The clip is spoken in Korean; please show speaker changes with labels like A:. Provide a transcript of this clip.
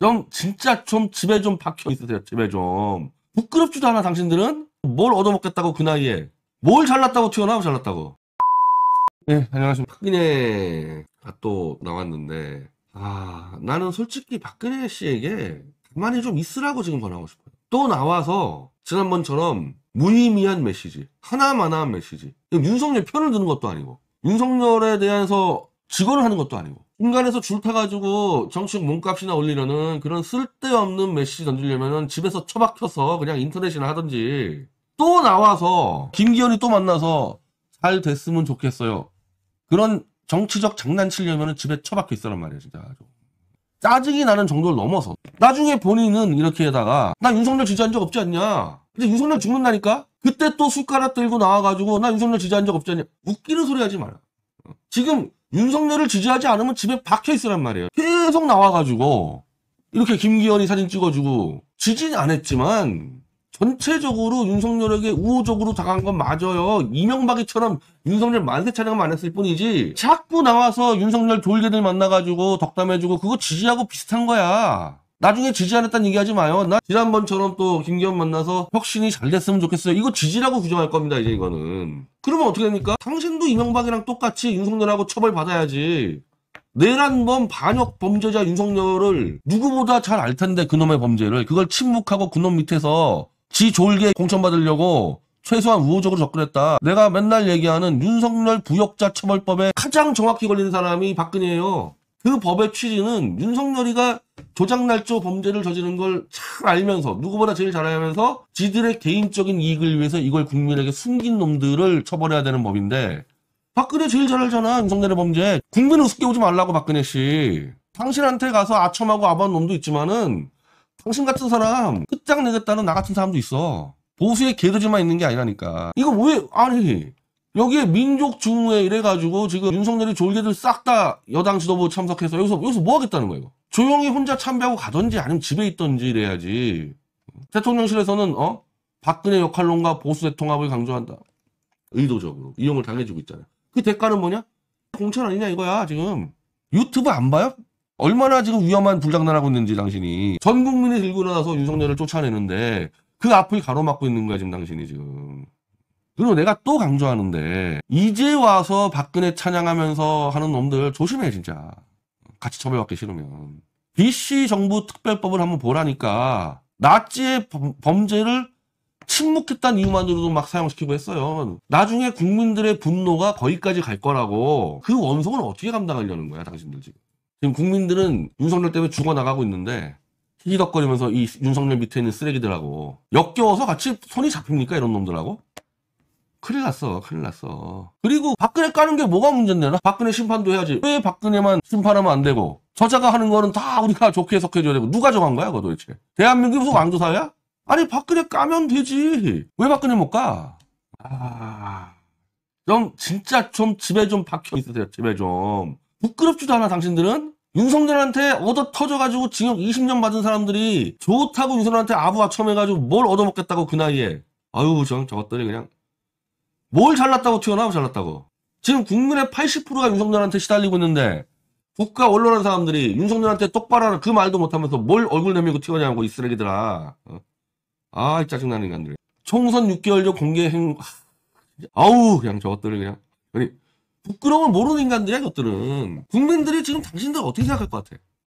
A: 좀 진짜 좀 집에 좀 박혀 있으세요. 집에 좀 부끄럽지도 않아 당신들은 뭘 얻어먹겠다고 그 나이에 뭘 잘났다고 튀어나오고 잘났다고. 네 안녕하십니까 박근혜가 또 나왔는데 아 나는 솔직히 박근혜 씨에게 가만히 좀 있으라고 지금 권하고 싶어요. 또 나와서 지난번처럼 무의미한 메시지 하나만한 메시지 윤석열 편을 드는 것도 아니고 윤석열에 대해서 직언을 하는 것도 아니고 인간에서 줄 타가지고 정식 몸값이나 올리려는 그런 쓸데없는 메시지 던지려면 집에서 처박혀서 그냥 인터넷이나 하든지 또 나와서 김기현이 또 만나서 잘 됐으면 좋겠어요. 그런 정치적 장난치려면 집에 처박혀 있어란 말이야 진짜. 짜증이 나는 정도를 넘어서 나중에 본인은 이렇게 해다가 나 윤석열 지지한 적 없지 않냐 근데 윤석열 죽는다니까 그때 또 숟가락 들고 나와가지고 나 윤석열 지지한 적 없지 않냐 웃기는 소리 하지 마라 어. 지금 윤석열을 지지하지 않으면 집에 박혀 있으란 말이에요. 계속 나와가지고 이렇게 김기현이 사진 찍어주고 지진 안 했지만 전체적으로 윤석열에게 우호적으로 당한 건 맞아요. 이명박이처럼 윤석열 만세 촬영만안 했을 뿐이지 자꾸 나와서 윤석열 졸개들 만나가지고 덕담해주고 그거 지지하고 비슷한 거야. 나중에 지지 않았다는 얘기하지 마요. 나 지난번처럼 또 김기현 만나서 혁신이 잘 됐으면 좋겠어요. 이거 지지라고 규정할 겁니다. 이제 이거는. 그러면 어떻게 됩니까? 당신도 이명박이랑 똑같이 윤석열하고 처벌받아야지. 내란범 반역 범죄자 윤석열을 누구보다 잘 알 텐데 그놈의 범죄를 그걸 침묵하고 그놈 밑에서 지 졸게 공천받으려고 최소한 우호적으로 접근했다. 내가 맨날 얘기하는 윤석열 부역자 처벌법에 가장 정확히 걸리는 사람이 박근혜예요. 그 법의 취지는 윤석열이가 조작날조 범죄를 저지른 걸잘 알면서 누구보다 제일 잘 알면서 지들의 개인적인 이익을 위해서 이걸 국민에게 숨긴 놈들을 처벌해야 되는 법인데 박근혜 제일 잘 알잖아 윤석열의 범죄 국민을 우습게 오지 말라고 박근혜 씨 당신한테 가서 아첨하고 아부한 놈도 있지만은 당신 같은 사람 끝장내겠다는 나 같은 사람도 있어 보수의 개돼지만 있는 게 아니라니까 이거 왜 아니 여기에 민족 중후에 이래가지고 지금 윤석열이 졸개들 싹 다 여당 지도부 참석해서 여기서 여기서 뭐 하겠다는 거예요? 조용히 혼자 참배하고 가든지 아니면 집에 있던지 이래야지. 대통령실에서는 어 박근혜 역할론과 보수 대통합을 강조한다. 의도적으로 이용을 당해주고 있잖아요. 그 대가는 뭐냐? 공천 아니냐 이거야 지금. 유튜브 안 봐요? 얼마나 지금 위험한 불장난하고 있는지 당신이 전 국민이 들고 나서 윤석열을 쫓아내는데 그 앞을 가로막고 있는 거야 지금 당신이 지금. 그리고 내가 또 강조하는데 이제 와서 박근혜 찬양하면서 하는 놈들 조심해 진짜. 같이 처벌받기 싫으면. BC 정부 특별법을 한번 보라니까 나치의 범죄를 침묵했다는 이유만으로도 막 사용시키고 했어요. 나중에 국민들의 분노가 거기까지 갈 거라고 그 원성을 어떻게 감당하려는 거야 당신들 지금. 지금 국민들은 윤석열 때문에 죽어나가고 있는데 희덕거리면서 이 윤석열 밑에 있는 쓰레기들하고 역겨워서 같이 손이 잡힙니까 이런 놈들하고? 큰일 났어. 큰일 났어. 그리고 박근혜 까는 게 뭐가 문제냐? 박근혜 심판도 해야지. 왜 박근혜만 심판하면 안 되고 저자가 하는 거는 다 우리가 좋게 해석해줘야 되고 누가 정한 거야 그거 도대체? 대한민국이 무슨 왕조사야? 아니 박근혜 까면 되지. 왜 박근혜 못 까? 아... 좀 진짜 좀 집에 좀 박혀 있으세요. 집에 좀. 부끄럽지도 않아 당신들은? 윤석열한테 얻어 터져가지고 징역 20년 받은 사람들이 좋다고 윤석열한테 아부아첨해가지고 뭘 얻어먹겠다고 그 나이에 아유 저 저것들이 그냥 뭘 잘났다고 튀어나와 잘났다고. 지금 국민의 80%가 윤석열한테 시달리고 있는데 국가 언론한 사람들이 윤석열한테 똑바로 하는 그 말도 못하면서 뭘 얼굴 내밀고 튀어냐고 나이 쓰레기들아. 어? 아 짜증나는 인간들. 총선 6개월 전 공개 행 아우 그냥 저것들을 그냥 아니 부끄러움을 모르는 인간들이야 저것들은 국민들이 지금 당신들 어떻게 생각할 것 같아?